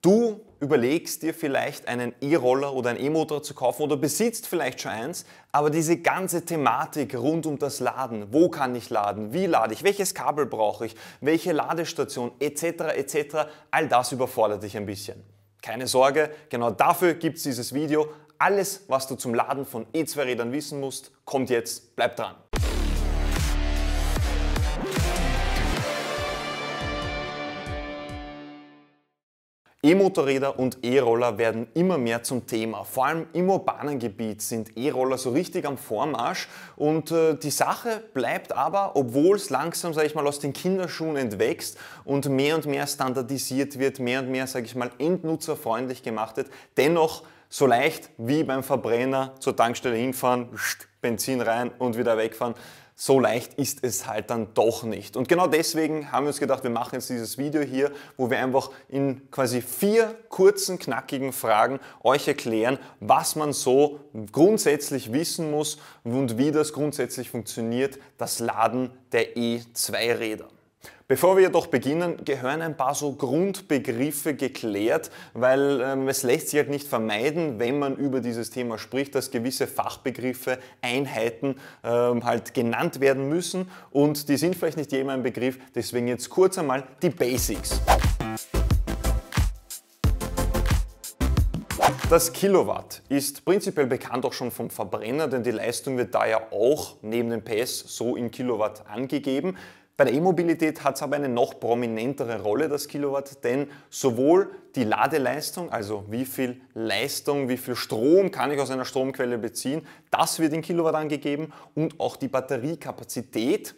Du überlegst dir vielleicht einen E-Roller oder ein E-Motor zu kaufen oder besitzt vielleicht schon eins, aber diese ganze Thematik rund um das Laden, wo kann ich laden, wie lade ich, welches Kabel brauche ich, welche Ladestation etc. etc. all das überfordert dich ein bisschen. Keine Sorge, genau dafür gibt es dieses Video. Alles, was du zum Laden von E2-Rädern wissen musst, kommt jetzt, bleib dran. E-Motorräder und E-Roller werden immer mehr zum Thema. Vor allem im urbanen Gebiet sind E-Roller so richtig am Vormarsch und äh, die Sache bleibt aber, obwohl es langsam, sage ich mal, aus den Kinderschuhen entwächst und mehr und mehr standardisiert wird, mehr und mehr, sage ich mal, endnutzerfreundlich gemacht wird, dennoch so leicht wie beim Verbrenner zur Tankstelle hinfahren, Benzin rein und wieder wegfahren so leicht ist es halt dann doch nicht. Und genau deswegen haben wir uns gedacht, wir machen jetzt dieses Video hier, wo wir einfach in quasi vier kurzen, knackigen Fragen euch erklären, was man so grundsätzlich wissen muss und wie das grundsätzlich funktioniert, das Laden der E2-Räder. Bevor wir jedoch beginnen, gehören ein paar so Grundbegriffe geklärt, weil ähm, es lässt sich halt nicht vermeiden, wenn man über dieses Thema spricht, dass gewisse Fachbegriffe, Einheiten ähm, halt genannt werden müssen und die sind vielleicht nicht jedem ein Begriff, deswegen jetzt kurz einmal die Basics. Das Kilowatt ist prinzipiell bekannt auch schon vom Verbrenner, denn die Leistung wird da ja auch neben dem PS so in Kilowatt angegeben. Bei der E-Mobilität hat es aber eine noch prominentere Rolle, das Kilowatt, denn sowohl die Ladeleistung, also wie viel Leistung, wie viel Strom kann ich aus einer Stromquelle beziehen, das wird in Kilowatt angegeben und auch die Batteriekapazität.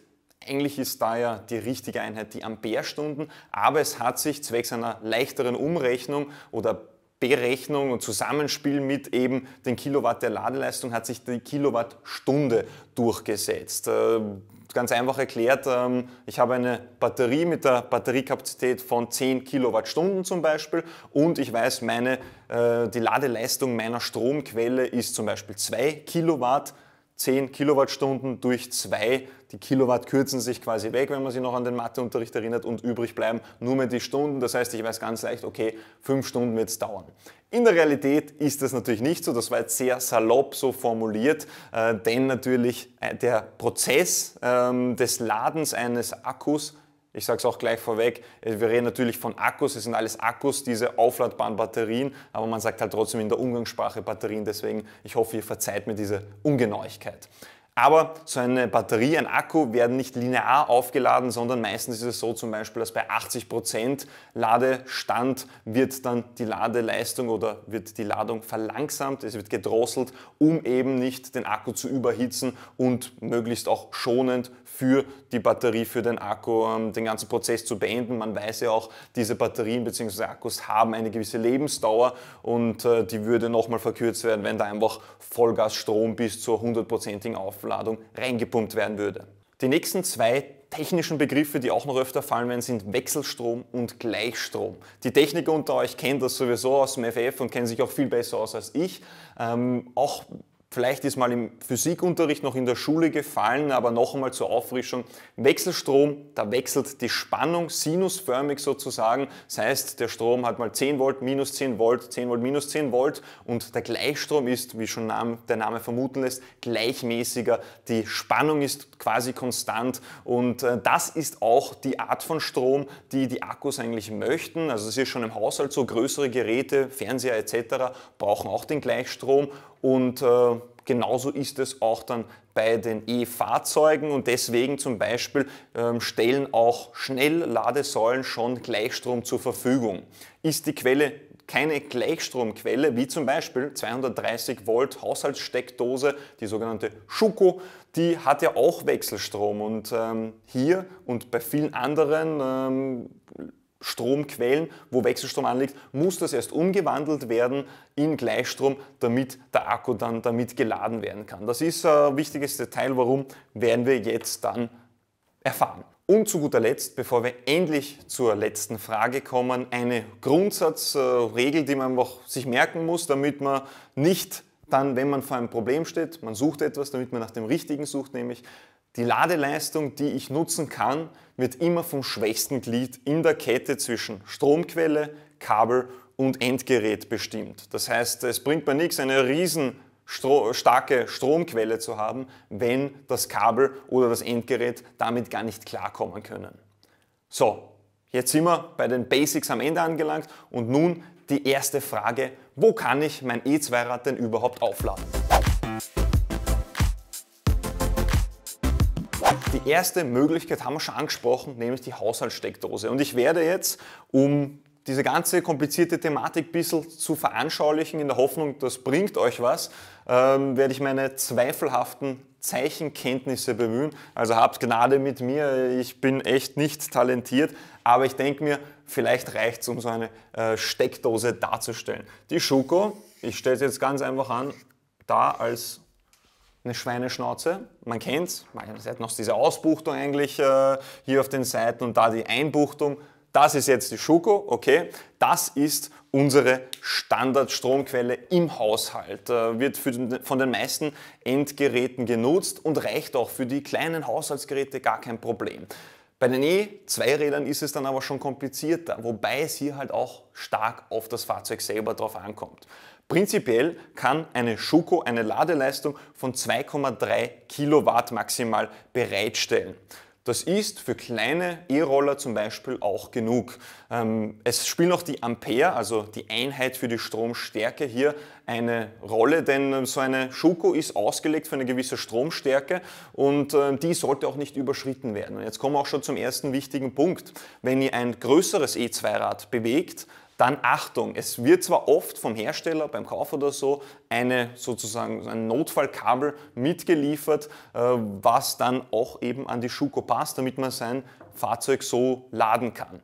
Eigentlich ist da ja die richtige Einheit die Amperestunden, aber es hat sich zwecks einer leichteren Umrechnung oder Berechnung und Zusammenspiel mit eben den Kilowatt der Ladeleistung hat sich die Kilowattstunde durchgesetzt. Äh, ganz einfach erklärt, ähm, ich habe eine Batterie mit der Batteriekapazität von 10 Kilowattstunden zum Beispiel und ich weiß, meine, äh, die Ladeleistung meiner Stromquelle ist zum Beispiel 2 Kilowatt. 10 Kilowattstunden durch 2 Kilowattstunden die Kilowatt kürzen sich quasi weg, wenn man sich noch an den Matheunterricht erinnert und übrig bleiben nur mehr die Stunden. Das heißt, ich weiß ganz leicht, okay, fünf Stunden wird es dauern. In der Realität ist das natürlich nicht so. Das war jetzt sehr salopp so formuliert, äh, denn natürlich äh, der Prozess ähm, des Ladens eines Akkus ich sage es auch gleich vorweg, äh, wir reden natürlich von Akkus, es sind alles Akkus, diese aufladbaren Batterien, aber man sagt halt trotzdem in der Umgangssprache Batterien, deswegen ich hoffe, ihr verzeiht mir diese Ungenauigkeit. Aber so eine Batterie, ein Akku werden nicht linear aufgeladen, sondern meistens ist es so zum Beispiel, dass bei 80% Prozent Ladestand wird dann die Ladeleistung oder wird die Ladung verlangsamt, es wird gedrosselt, um eben nicht den Akku zu überhitzen und möglichst auch schonend für die Batterie, für den Akku, den ganzen Prozess zu beenden. Man weiß ja auch, diese Batterien bzw. Akkus haben eine gewisse Lebensdauer und äh, die würde nochmal verkürzt werden, wenn da einfach Vollgasstrom bis zur hundertprozentigen Aufladung reingepumpt werden würde. Die nächsten zwei technischen Begriffe, die auch noch öfter fallen werden, sind Wechselstrom und Gleichstrom. Die Techniker unter euch kennen das sowieso aus dem FF und kennen sich auch viel besser aus als ich. Ähm, auch Vielleicht ist mal im Physikunterricht noch in der Schule gefallen, aber noch einmal zur Auffrischung. Wechselstrom, da wechselt die Spannung sinusförmig sozusagen. Das heißt, der Strom hat mal 10 Volt, minus 10 Volt, 10 Volt, minus 10 Volt und der Gleichstrom ist, wie schon der Name vermuten lässt, gleichmäßiger. Die Spannung ist quasi konstant und äh, das ist auch die Art von Strom, die die Akkus eigentlich möchten. Also es ist schon im Haushalt so, größere Geräte, Fernseher etc. brauchen auch den Gleichstrom und äh, genauso ist es auch dann bei den E-Fahrzeugen und deswegen zum Beispiel ähm, stellen auch Schnellladesäulen schon Gleichstrom zur Verfügung. Ist die Quelle keine Gleichstromquelle, wie zum Beispiel 230 Volt Haushaltssteckdose, die sogenannte Schuko, die hat ja auch Wechselstrom und ähm, hier und bei vielen anderen ähm, Stromquellen, wo Wechselstrom anliegt, muss das erst umgewandelt werden in Gleichstrom, damit der Akku dann damit geladen werden kann. Das ist ein äh, wichtiges Detail, warum werden wir jetzt dann erfahren. Und zu guter Letzt, bevor wir endlich zur letzten Frage kommen, eine Grundsatzregel, die man auch sich merken muss, damit man nicht dann, wenn man vor einem Problem steht, man sucht etwas, damit man nach dem Richtigen sucht, nämlich die Ladeleistung, die ich nutzen kann, wird immer vom schwächsten Glied in der Kette zwischen Stromquelle, Kabel und Endgerät bestimmt. Das heißt, es bringt mir nichts, eine riesen Stro starke Stromquelle zu haben, wenn das Kabel oder das Endgerät damit gar nicht klarkommen können. So, jetzt sind wir bei den Basics am Ende angelangt und nun die erste Frage, wo kann ich mein E2-Rad denn überhaupt aufladen? Die erste Möglichkeit haben wir schon angesprochen, nämlich die Haushaltssteckdose. Und ich werde jetzt, um diese ganze komplizierte Thematik ein bisschen zu veranschaulichen, in der Hoffnung, das bringt euch was, ähm, werde ich meine zweifelhaften Zeichenkenntnisse bemühen. Also habt Gnade mit mir, ich bin echt nicht talentiert, aber ich denke mir, vielleicht reicht es, um so eine äh, Steckdose darzustellen. Die Schuko, ich stelle es jetzt ganz einfach an, da als eine Schweineschnauze. Man kennt es, man hat noch diese Ausbuchtung eigentlich äh, hier auf den Seiten und da die Einbuchtung. Das ist jetzt die Schuko, okay. Das ist unsere Standardstromquelle im Haushalt. Äh, wird den, von den meisten Endgeräten genutzt und reicht auch für die kleinen Haushaltsgeräte gar kein Problem. Bei den E-Zweirädern ist es dann aber schon komplizierter, wobei es hier halt auch stark auf das Fahrzeug selber drauf ankommt. Prinzipiell kann eine Schuko eine Ladeleistung von 2,3 Kilowatt maximal bereitstellen. Das ist für kleine E-Roller zum Beispiel auch genug. Ähm, es spielt noch die Ampere, also die Einheit für die Stromstärke hier eine Rolle, denn ähm, so eine Schuko ist ausgelegt für eine gewisse Stromstärke und ähm, die sollte auch nicht überschritten werden. Und jetzt kommen wir auch schon zum ersten wichtigen Punkt. Wenn ihr ein größeres E2-Rad bewegt, dann Achtung, es wird zwar oft vom Hersteller beim Kauf oder so eine sozusagen ein Notfallkabel mitgeliefert, äh, was dann auch eben an die Schuko passt, damit man sein Fahrzeug so laden kann.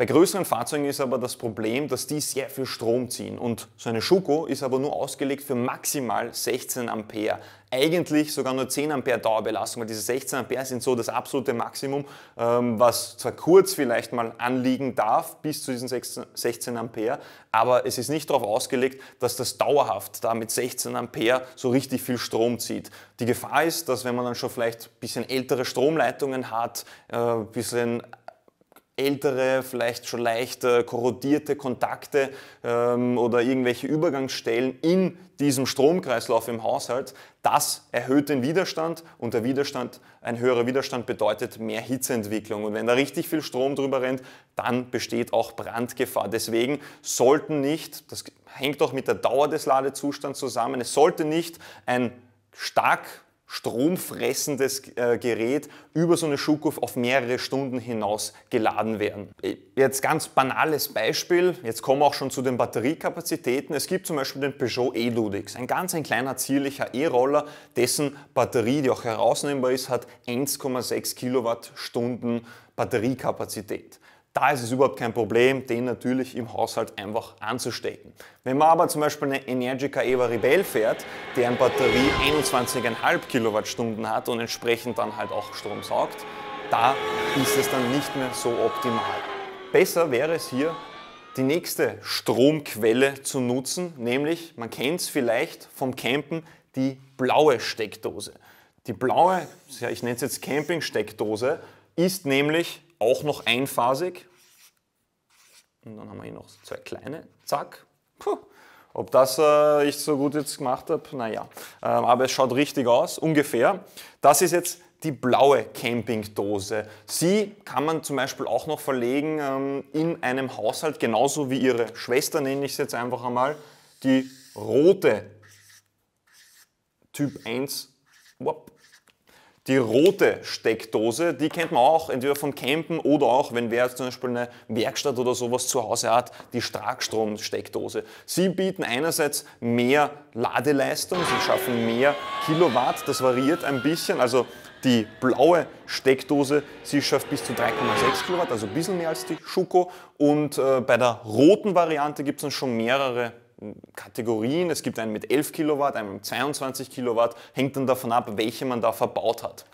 Bei größeren Fahrzeugen ist aber das Problem, dass die sehr viel Strom ziehen und so eine Schuko ist aber nur ausgelegt für maximal 16 Ampere. Eigentlich sogar nur 10 Ampere Dauerbelastung, weil diese 16 Ampere sind so das absolute Maximum, ähm, was zwar kurz vielleicht mal anliegen darf bis zu diesen 16 Ampere, aber es ist nicht darauf ausgelegt, dass das dauerhaft da mit 16 Ampere so richtig viel Strom zieht. Die Gefahr ist, dass wenn man dann schon vielleicht ein bisschen ältere Stromleitungen hat, ein äh, bisschen ältere, vielleicht schon leicht korrodierte Kontakte ähm, oder irgendwelche Übergangsstellen in diesem Stromkreislauf im Haushalt, das erhöht den Widerstand und der Widerstand, ein höherer Widerstand bedeutet mehr Hitzeentwicklung. Und wenn da richtig viel Strom drüber rennt, dann besteht auch Brandgefahr. Deswegen sollten nicht, das hängt auch mit der Dauer des Ladezustands zusammen, es sollte nicht ein stark stromfressendes äh, Gerät über so eine Schuhkopf auf mehrere Stunden hinaus geladen werden. Äh, jetzt ganz banales Beispiel, jetzt kommen wir auch schon zu den Batteriekapazitäten. Es gibt zum Beispiel den Peugeot E-Ludix, ein ganz ein kleiner zierlicher E-Roller, dessen Batterie, die auch herausnehmbar ist, hat 1,6 Kilowattstunden Batteriekapazität. Da ist es überhaupt kein Problem, den natürlich im Haushalt einfach anzustecken. Wenn man aber zum Beispiel eine Energica Eva Rebell fährt, deren Batterie 21,5 Kilowattstunden hat und entsprechend dann halt auch Strom saugt, da ist es dann nicht mehr so optimal. Besser wäre es hier, die nächste Stromquelle zu nutzen, nämlich, man kennt es vielleicht vom Campen, die blaue Steckdose. Die blaue, ich nenne es jetzt Campingsteckdose, ist nämlich auch noch einphasig. Und dann haben wir hier noch zwei kleine, zack. Puh. Ob das äh, ich so gut jetzt gemacht habe, naja. Ähm, aber es schaut richtig aus, ungefähr. Das ist jetzt die blaue Campingdose. Sie kann man zum Beispiel auch noch verlegen ähm, in einem Haushalt, genauso wie ihre Schwester, nenne ich es jetzt einfach einmal, die rote Typ 1 Wop, die rote Steckdose, die kennt man auch entweder vom Campen oder auch, wenn wer zum Beispiel eine Werkstatt oder sowas zu Hause hat, die starkstrom Sie bieten einerseits mehr Ladeleistung, sie schaffen mehr Kilowatt, das variiert ein bisschen. Also die blaue Steckdose, sie schafft bis zu 3,6 Kilowatt, also ein bisschen mehr als die Schuko. Und äh, bei der roten Variante gibt es dann schon mehrere Kategorien. Es gibt einen mit 11 Kilowatt, einen mit 22 Kilowatt, hängt dann davon ab, welche man da verbaut hat.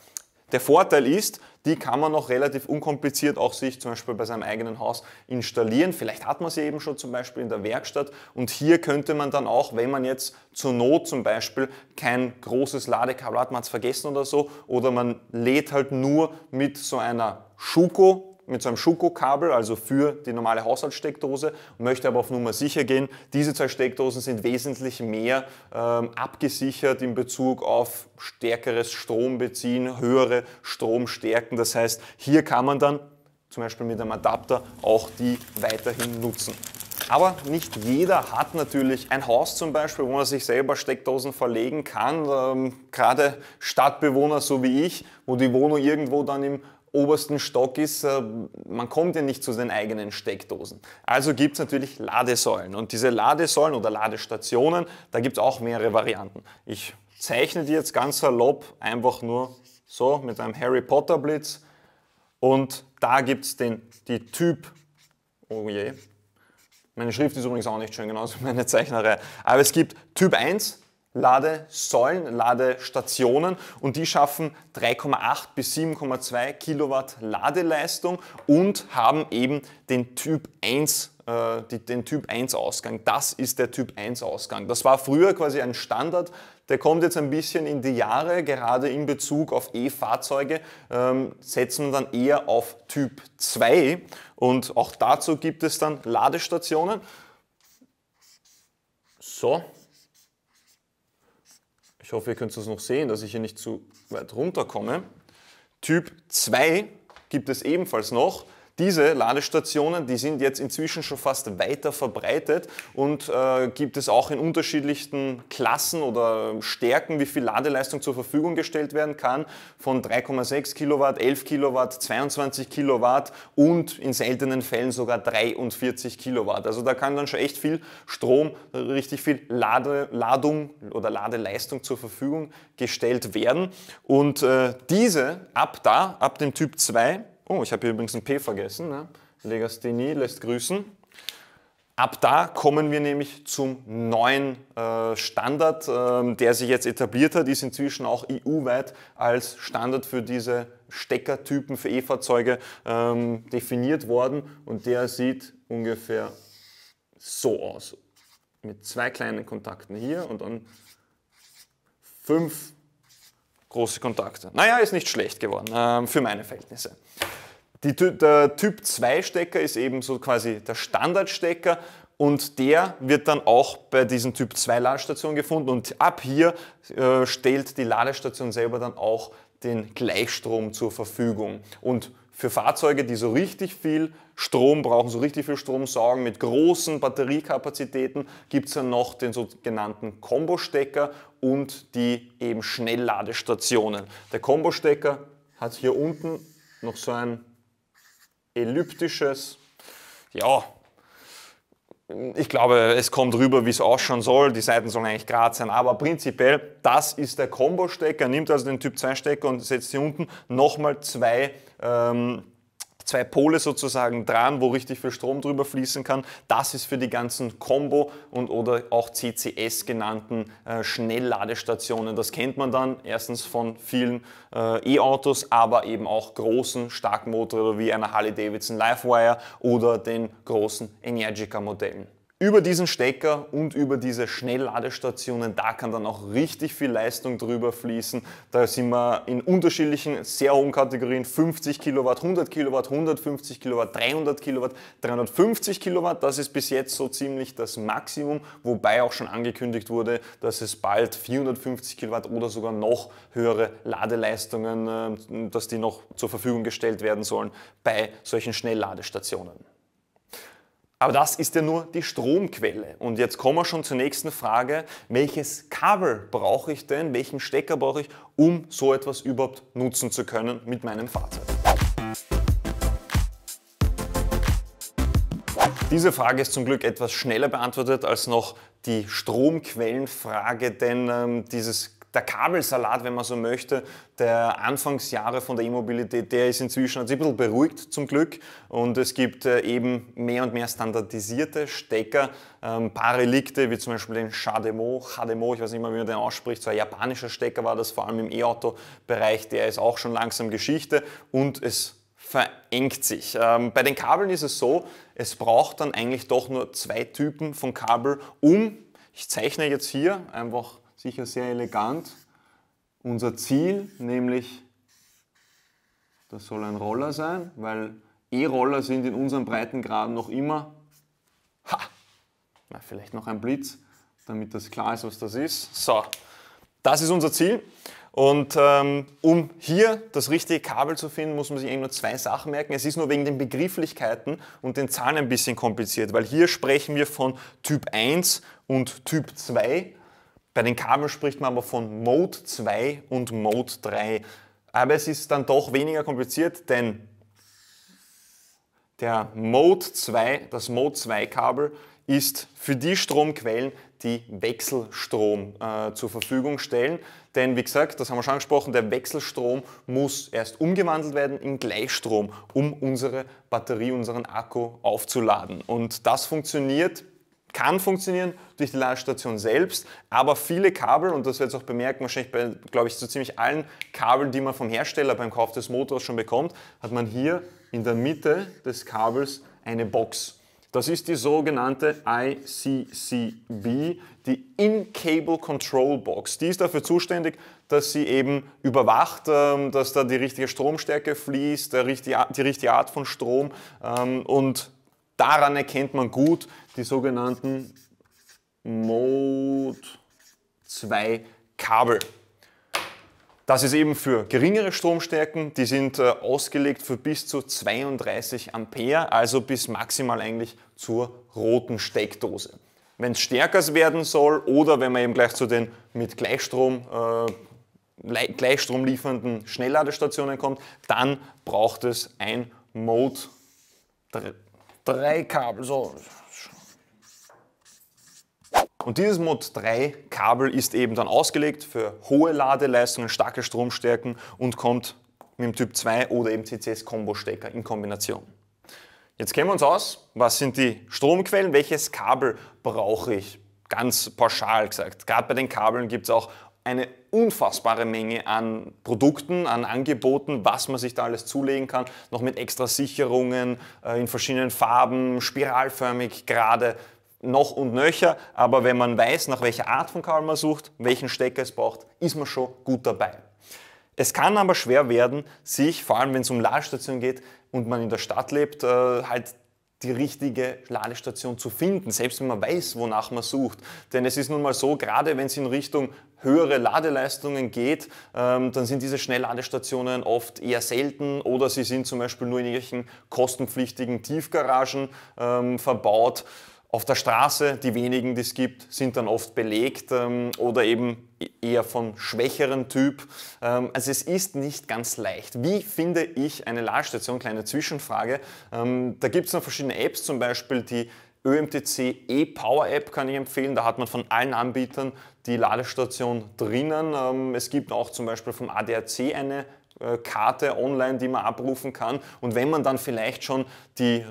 Der Vorteil ist, die kann man noch relativ unkompliziert auch sich zum Beispiel bei seinem eigenen Haus installieren. Vielleicht hat man sie eben schon zum Beispiel in der Werkstatt und hier könnte man dann auch, wenn man jetzt zur Not zum Beispiel kein großes Ladekabel hat, man hat es vergessen oder so, oder man lädt halt nur mit so einer Schuko mit so einem Schuko-Kabel, also für die normale Haushaltssteckdose, möchte aber auf Nummer sicher gehen. Diese zwei Steckdosen sind wesentlich mehr ähm, abgesichert in Bezug auf stärkeres Strombeziehen, höhere Stromstärken. Das heißt, hier kann man dann zum Beispiel mit einem Adapter auch die weiterhin nutzen. Aber nicht jeder hat natürlich ein Haus zum Beispiel, wo man sich selber Steckdosen verlegen kann. Ähm, gerade Stadtbewohner so wie ich, wo die Wohnung irgendwo dann im obersten Stock ist, äh, man kommt ja nicht zu den eigenen Steckdosen. Also gibt es natürlich Ladesäulen. Und diese Ladesäulen oder Ladestationen, da gibt es auch mehrere Varianten. Ich zeichne die jetzt ganz salopp einfach nur so mit einem Harry Potter Blitz. Und da gibt es die Typ, oh je, meine Schrift ist übrigens auch nicht schön, genauso wie meine Zeichnerei. Aber es gibt Typ 1, Ladesäulen, Ladestationen und die schaffen 3,8 bis 7,2 Kilowatt Ladeleistung und haben eben den Typ 1 äh, die, den Typ 1 Ausgang. Das ist der Typ 1 Ausgang. Das war früher quasi ein Standard, der kommt jetzt ein bisschen in die Jahre, gerade in Bezug auf E-Fahrzeuge, ähm, setzen dann eher auf Typ 2 und auch dazu gibt es dann Ladestationen. So, ich hoffe, ihr könnt es noch sehen, dass ich hier nicht zu weit runterkomme. Typ 2 gibt es ebenfalls noch. Diese Ladestationen, die sind jetzt inzwischen schon fast weiter verbreitet und äh, gibt es auch in unterschiedlichsten Klassen oder Stärken, wie viel Ladeleistung zur Verfügung gestellt werden kann, von 3,6 Kilowatt, 11 Kilowatt, 22 Kilowatt und in seltenen Fällen sogar 43 Kilowatt. Also da kann dann schon echt viel Strom, richtig viel Lade, Ladung oder Ladeleistung zur Verfügung gestellt werden. Und äh, diese ab da, ab dem Typ 2, Oh, ich habe hier übrigens ein P vergessen. Ne? Legasthenie lässt grüßen. Ab da kommen wir nämlich zum neuen äh, Standard, ähm, der sich jetzt etabliert hat, ist inzwischen auch EU-weit als Standard für diese Steckertypen für E-Fahrzeuge ähm, definiert worden und der sieht ungefähr so aus. Mit zwei kleinen Kontakten hier und dann fünf große Kontakte. Naja, ist nicht schlecht geworden ähm, für meine Verhältnisse. Die, der Typ 2 Stecker ist eben so quasi der Standardstecker und der wird dann auch bei diesen Typ 2 Ladestationen gefunden und ab hier äh, stellt die Ladestation selber dann auch den Gleichstrom zur Verfügung und für Fahrzeuge, die so richtig viel Strom brauchen, so richtig viel Strom saugen, mit großen Batteriekapazitäten, gibt es ja noch den sogenannten Kombostecker und die eben Schnellladestationen. Der Kombostecker hat hier unten noch so ein elliptisches, ja, ich glaube, es kommt rüber, wie es ausschauen soll. Die Seiten sollen eigentlich gerade sein. Aber prinzipiell, das ist der Combo-Stecker. Nimmt also den Typ 2-Stecker und setzt hier unten nochmal zwei ähm, zwei Pole sozusagen dran, wo richtig viel Strom drüber fließen kann. Das ist für die ganzen Combo und oder auch CCS genannten äh, Schnellladestationen. Das kennt man dann erstens von vielen äh, E-Autos, aber eben auch großen Starkmotoren wie einer Harley Davidson Livewire oder den großen Energica Modellen über diesen Stecker und über diese Schnellladestationen, da kann dann auch richtig viel Leistung drüber fließen. Da sind wir in unterschiedlichen, sehr hohen Kategorien, 50 Kilowatt, 100 Kilowatt, 150 Kilowatt, 300 Kilowatt, 350 Kilowatt. Das ist bis jetzt so ziemlich das Maximum, wobei auch schon angekündigt wurde, dass es bald 450 Kilowatt oder sogar noch höhere Ladeleistungen, ähm, dass die noch zur Verfügung gestellt werden sollen bei solchen Schnellladestationen. Aber das ist ja nur die Stromquelle. Und jetzt kommen wir schon zur nächsten Frage. Welches Kabel brauche ich denn, welchen Stecker brauche ich, um so etwas überhaupt nutzen zu können mit meinem Fahrzeug? Diese Frage ist zum Glück etwas schneller beantwortet als noch die Stromquellenfrage, denn ähm, dieses der Kabelsalat, wenn man so möchte, der Anfangsjahre von der E-Mobilität, der ist inzwischen ein bisschen beruhigt zum Glück und es gibt äh, eben mehr und mehr standardisierte Stecker, ein ähm, paar Relikte wie zum Beispiel den Shademo, Hademo, ich weiß nicht mehr, wie man den ausspricht, so ein japanischer Stecker war das, vor allem im E-Auto-Bereich, der ist auch schon langsam Geschichte und es verengt sich. Ähm, bei den Kabeln ist es so, es braucht dann eigentlich doch nur zwei Typen von Kabel, um, ich zeichne jetzt hier einfach sicher sehr elegant. Unser Ziel, nämlich, das soll ein Roller sein, weil E-Roller sind in unseren Breitengraden noch immer, ha, na, vielleicht noch ein Blitz, damit das klar ist, was das ist. So, das ist unser Ziel. Und ähm, um hier das richtige Kabel zu finden, muss man sich eigentlich nur zwei Sachen merken. Es ist nur wegen den Begrifflichkeiten und den Zahlen ein bisschen kompliziert, weil hier sprechen wir von Typ 1 und Typ 2 bei den Kabeln spricht man aber von Mode 2 und Mode 3. Aber es ist dann doch weniger kompliziert, denn der Mode 2, das Mode 2 Kabel ist für die Stromquellen, die Wechselstrom äh, zur Verfügung stellen. Denn wie gesagt, das haben wir schon angesprochen, der Wechselstrom muss erst umgewandelt werden in Gleichstrom, um unsere Batterie, unseren Akku aufzuladen. Und das funktioniert kann funktionieren durch die Ladestation selbst, aber viele Kabel, und das wird jetzt auch bemerken, wahrscheinlich bei, glaube ich, so ziemlich allen Kabeln, die man vom Hersteller beim Kauf des Motors schon bekommt, hat man hier in der Mitte des Kabels eine Box. Das ist die sogenannte ICCB, die In-Cable Control Box. Die ist dafür zuständig, dass sie eben überwacht, ähm, dass da die richtige Stromstärke fließt, die richtige Art von Strom ähm, und daran erkennt man gut, die sogenannten Mode 2 Kabel. Das ist eben für geringere Stromstärken, die sind äh, ausgelegt für bis zu 32 Ampere, also bis maximal eigentlich zur roten Steckdose. Wenn es stärker werden soll oder wenn man eben gleich zu den mit Gleichstrom, äh, Gleichstrom liefernden Schnellladestationen kommt, dann braucht es ein Mode 3 Kabel. So, und dieses Mod 3 Kabel ist eben dann ausgelegt für hohe Ladeleistungen, starke Stromstärken und kommt mit dem Typ 2 oder eben CCS Combo Stecker in Kombination. Jetzt kennen wir uns aus, was sind die Stromquellen, welches Kabel brauche ich? Ganz pauschal gesagt. Gerade bei den Kabeln gibt es auch eine unfassbare Menge an Produkten, an Angeboten, was man sich da alles zulegen kann, noch mit extra Sicherungen äh, in verschiedenen Farben, spiralförmig, gerade noch und nöcher, aber wenn man weiß, nach welcher Art von Kabel man sucht, welchen Stecker es braucht, ist man schon gut dabei. Es kann aber schwer werden, sich, vor allem wenn es um Ladestationen geht und man in der Stadt lebt, äh, halt die richtige Ladestation zu finden, selbst wenn man weiß, wonach man sucht. Denn es ist nun mal so, gerade wenn es in Richtung höhere Ladeleistungen geht, ähm, dann sind diese Schnellladestationen oft eher selten oder sie sind zum Beispiel nur in irgendwelchen kostenpflichtigen Tiefgaragen ähm, verbaut. Auf der Straße, die wenigen, die es gibt, sind dann oft belegt ähm, oder eben e-, eher von schwächeren Typ. Ähm, also es ist nicht ganz leicht. Wie finde ich eine Ladestation? Kleine Zwischenfrage. Ähm, da gibt es noch verschiedene Apps, zum Beispiel die ÖMTC E-Power App kann ich empfehlen. Da hat man von allen Anbietern die Ladestation drinnen. Ähm, es gibt auch zum Beispiel vom ADAC eine äh, Karte online, die man abrufen kann. Und wenn man dann vielleicht schon die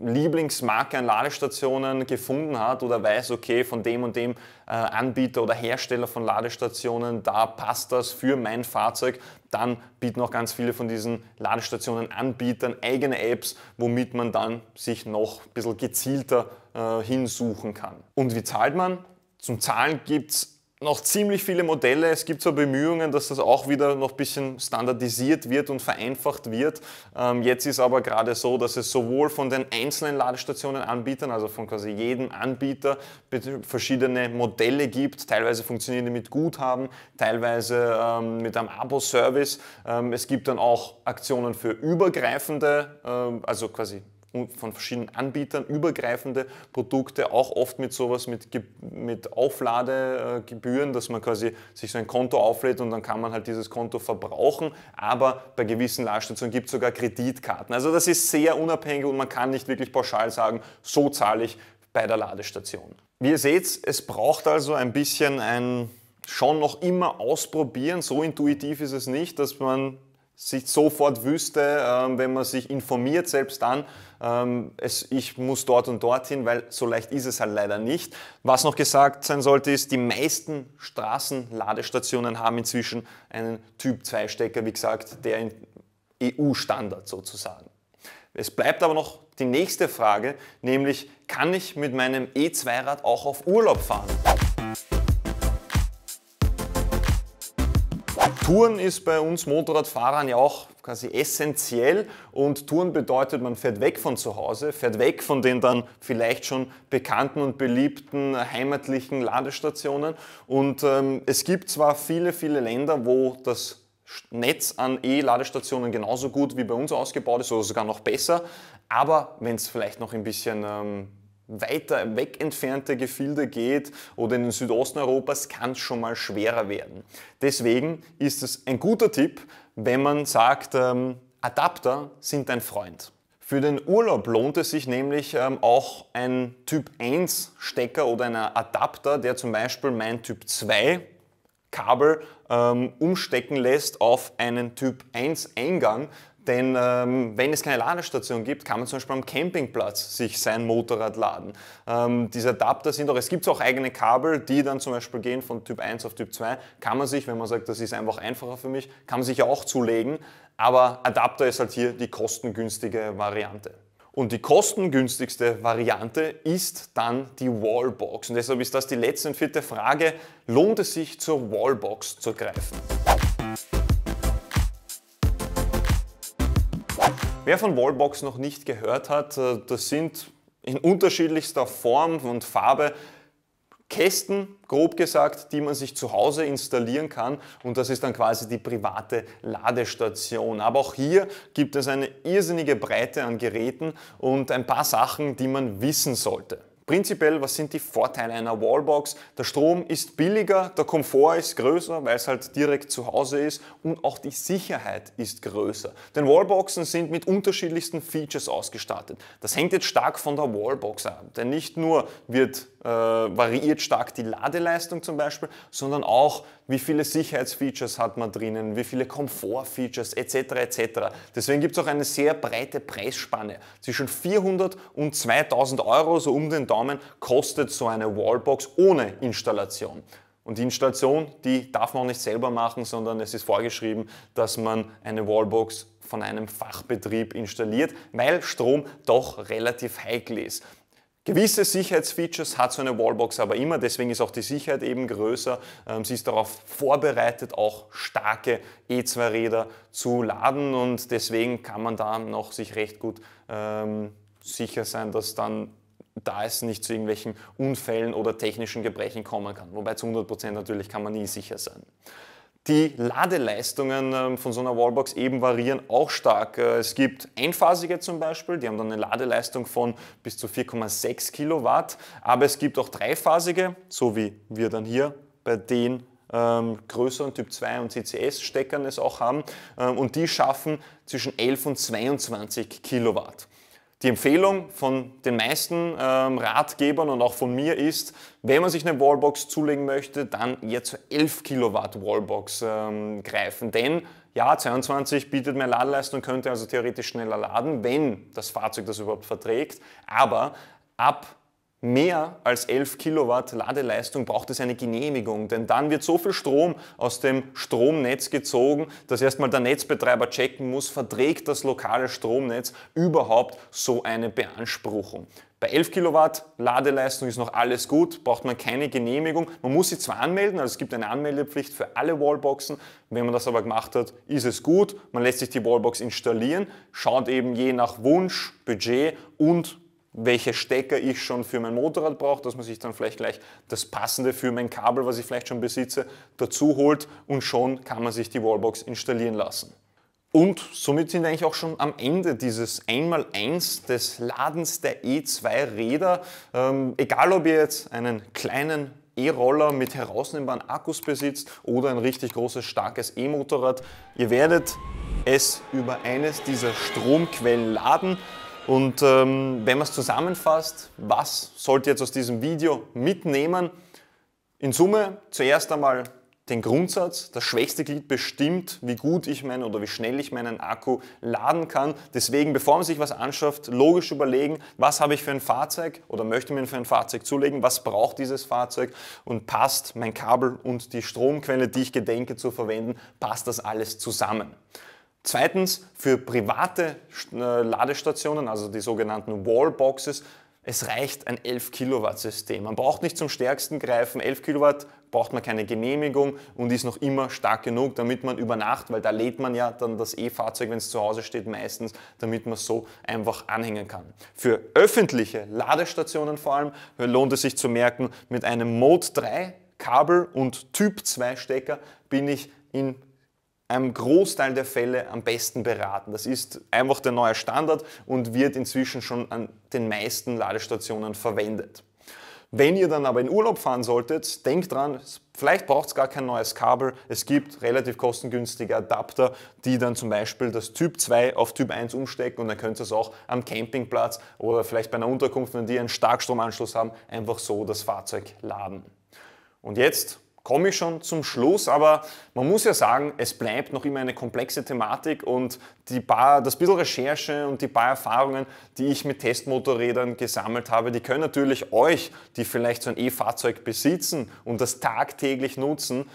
Lieblingsmarke an Ladestationen gefunden hat oder weiß, okay, von dem und dem äh, Anbieter oder Hersteller von Ladestationen, da passt das für mein Fahrzeug, dann bieten auch ganz viele von diesen Ladestationen Anbietern eigene Apps, womit man dann sich noch ein bisschen gezielter äh, hinsuchen kann. Und wie zahlt man? Zum Zahlen gibt es noch ziemlich viele Modelle. Es gibt so Bemühungen, dass das auch wieder noch ein bisschen standardisiert wird und vereinfacht wird. Ähm, jetzt ist aber gerade so, dass es sowohl von den einzelnen Ladestationen anbietern, also von quasi jedem Anbieter, verschiedene Modelle gibt. Teilweise funktionieren die mit Guthaben, teilweise ähm, mit einem Abo-Service. Ähm, es gibt dann auch Aktionen für übergreifende, ähm, also quasi von verschiedenen Anbietern übergreifende Produkte, auch oft mit sowas, mit, mit Aufladegebühren, dass man quasi sich so ein Konto auflädt und dann kann man halt dieses Konto verbrauchen. Aber bei gewissen Ladestationen gibt es sogar Kreditkarten. Also das ist sehr unabhängig und man kann nicht wirklich pauschal sagen, so zahle ich bei der Ladestation. Wie ihr seht, es braucht also ein bisschen ein schon noch immer ausprobieren. So intuitiv ist es nicht, dass man sich sofort wüsste, ähm, wenn man sich informiert, selbst dann, ähm, es, ich muss dort und dorthin, weil so leicht ist es halt leider nicht. Was noch gesagt sein sollte, ist, die meisten Straßenladestationen haben inzwischen einen Typ-2-Stecker, wie gesagt, der EU-Standard sozusagen. Es bleibt aber noch die nächste Frage, nämlich kann ich mit meinem E2-Rad auch auf Urlaub fahren? Touren ist bei uns Motorradfahrern ja auch quasi essentiell und Touren bedeutet, man fährt weg von zu Hause, fährt weg von den dann vielleicht schon bekannten und beliebten heimatlichen Ladestationen und ähm, es gibt zwar viele, viele Länder, wo das Netz an E-Ladestationen genauso gut wie bei uns ausgebaut ist oder sogar noch besser, aber wenn es vielleicht noch ein bisschen ähm, weiter weg entfernte Gefilde geht oder in den Südosten Europas, kann es schon mal schwerer werden. Deswegen ist es ein guter Tipp, wenn man sagt, ähm, Adapter sind dein Freund. Für den Urlaub lohnt es sich nämlich ähm, auch ein Typ 1 Stecker oder ein Adapter, der zum Beispiel mein Typ 2 Kabel ähm, umstecken lässt auf einen Typ 1 Eingang, denn ähm, wenn es keine Ladestation gibt, kann man zum Beispiel am Campingplatz sich sein Motorrad laden. Ähm, diese Adapter sind auch, es gibt auch eigene Kabel, die dann zum Beispiel gehen von Typ 1 auf Typ 2. Kann man sich, wenn man sagt, das ist einfach einfacher für mich, kann man sich ja auch zulegen. Aber Adapter ist halt hier die kostengünstige Variante. Und die kostengünstigste Variante ist dann die Wallbox. Und deshalb ist das die letzte und vierte Frage, lohnt es sich zur Wallbox zu greifen? Wer von Wallbox noch nicht gehört hat, äh, das sind in unterschiedlichster Form und Farbe Kästen, grob gesagt, die man sich zu Hause installieren kann und das ist dann quasi die private Ladestation. Aber auch hier gibt es eine irrsinnige Breite an Geräten und ein paar Sachen, die man wissen sollte. Prinzipiell, was sind die Vorteile einer Wallbox? Der Strom ist billiger, der Komfort ist größer, weil es halt direkt zu Hause ist und auch die Sicherheit ist größer. Denn Wallboxen sind mit unterschiedlichsten Features ausgestattet. Das hängt jetzt stark von der Wallbox ab, denn nicht nur wird äh, variiert stark die Ladeleistung zum Beispiel, sondern auch wie viele Sicherheitsfeatures hat man drinnen, wie viele Komfortfeatures etc. etc. Deswegen gibt es auch eine sehr breite Preisspanne. Zwischen 400 und 2000 Euro, so um den Daumen, kostet so eine Wallbox ohne Installation. Und die Installation, die darf man auch nicht selber machen, sondern es ist vorgeschrieben, dass man eine Wallbox von einem Fachbetrieb installiert, weil Strom doch relativ heikel ist. Gewisse Sicherheitsfeatures hat so eine Wallbox aber immer, deswegen ist auch die Sicherheit eben größer. Ähm, sie ist darauf vorbereitet, auch starke E2-Räder zu laden und deswegen kann man da noch sich recht gut ähm, sicher sein, dass dann da es nicht zu irgendwelchen Unfällen oder technischen Gebrechen kommen kann. Wobei zu 100% Prozent natürlich kann man nie sicher sein. Die Ladeleistungen ähm, von so einer Wallbox eben variieren auch stark. Äh, es gibt einphasige zum Beispiel, die haben dann eine Ladeleistung von bis zu 4,6 Kilowatt, aber es gibt auch dreiphasige, so wie wir dann hier bei den ähm, größeren Typ 2 und CCS-Steckern es auch haben ähm, und die schaffen zwischen 11 und 22 Kilowatt. Die Empfehlung von den meisten ähm, Ratgebern und auch von mir ist, wenn man sich eine Wallbox zulegen möchte, dann eher zur 11 Kilowatt Wallbox ähm, greifen. Denn ja, 22 bietet mehr Ladeleistung, könnte also theoretisch schneller laden, wenn das Fahrzeug das überhaupt verträgt. Aber ab mehr als 11 Kilowatt Ladeleistung braucht es eine Genehmigung, denn dann wird so viel Strom aus dem Stromnetz gezogen, dass erstmal der Netzbetreiber checken muss, verträgt das lokale Stromnetz überhaupt so eine Beanspruchung. Bei 11 Kilowatt Ladeleistung ist noch alles gut, braucht man keine Genehmigung. Man muss sie zwar anmelden, also es gibt eine Anmeldepflicht für alle Wallboxen. Wenn man das aber gemacht hat, ist es gut. Man lässt sich die Wallbox installieren, schaut eben je nach Wunsch, Budget und welche Stecker ich schon für mein Motorrad brauche, dass man sich dann vielleicht gleich das passende für mein Kabel, was ich vielleicht schon besitze, dazu holt und schon kann man sich die Wallbox installieren lassen. Und somit sind wir eigentlich auch schon am Ende dieses 1x1 des Ladens der E2 Räder. Ähm, egal ob ihr jetzt einen kleinen E-Roller mit herausnehmbaren Akkus besitzt oder ein richtig großes, starkes E-Motorrad, ihr werdet es über eines dieser Stromquellen laden. Und ähm, wenn man es zusammenfasst, was sollt ihr jetzt aus diesem Video mitnehmen? In Summe zuerst einmal den Grundsatz, das schwächste Glied bestimmt, wie gut ich meinen oder wie schnell ich meinen Akku laden kann. Deswegen, bevor man sich was anschafft, logisch überlegen, was habe ich für ein Fahrzeug oder möchte mir für ein Fahrzeug zulegen, was braucht dieses Fahrzeug und passt mein Kabel und die Stromquelle, die ich gedenke zu verwenden, passt das alles zusammen. Zweitens für private äh, Ladestationen, also die sogenannten Wallboxes, es reicht ein 11 Kilowatt System. Man braucht nicht zum stärksten greifen. 11 Kilowatt braucht man keine Genehmigung und ist noch immer stark genug, damit man über Nacht, weil da lädt man ja dann das E-Fahrzeug, wenn es zu Hause steht, meistens, damit man es so einfach anhängen kann. Für öffentliche Ladestationen vor allem äh, lohnt es sich zu merken, mit einem Mode 3 Kabel und Typ 2 Stecker bin ich in einem Großteil der Fälle am besten beraten. Das ist einfach der neue Standard und wird inzwischen schon an den meisten Ladestationen verwendet. Wenn ihr dann aber in Urlaub fahren solltet, denkt dran, vielleicht braucht es gar kein neues Kabel. Es gibt relativ kostengünstige Adapter, die dann zum Beispiel das Typ 2 auf Typ 1 umstecken und dann könnt ihr es auch am Campingplatz oder vielleicht bei einer Unterkunft, wenn die einen Starkstromanschluss haben, einfach so das Fahrzeug laden. Und jetzt komme ich schon zum Schluss, aber man muss ja sagen, es bleibt noch immer eine komplexe Thematik und die paar, das bisschen Recherche und die paar Erfahrungen, die ich mit Testmotorrädern gesammelt habe, die können natürlich euch, die vielleicht so ein E-Fahrzeug besitzen und das tagtäglich nutzen,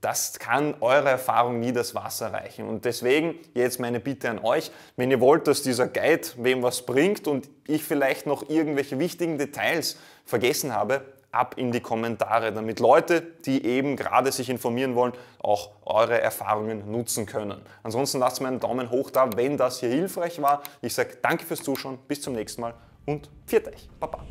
das kann eure Erfahrung nie das Wasser reichen. Und deswegen jetzt meine Bitte an euch, wenn ihr wollt, dass dieser Guide wem was bringt und ich vielleicht noch irgendwelche wichtigen Details vergessen habe, ab in die Kommentare, damit Leute, die eben gerade sich informieren wollen, auch eure Erfahrungen nutzen können. Ansonsten lasst mir einen Daumen hoch da, wenn das hier hilfreich war. Ich sage danke fürs Zuschauen, bis zum nächsten Mal und pfiat euch. Baba.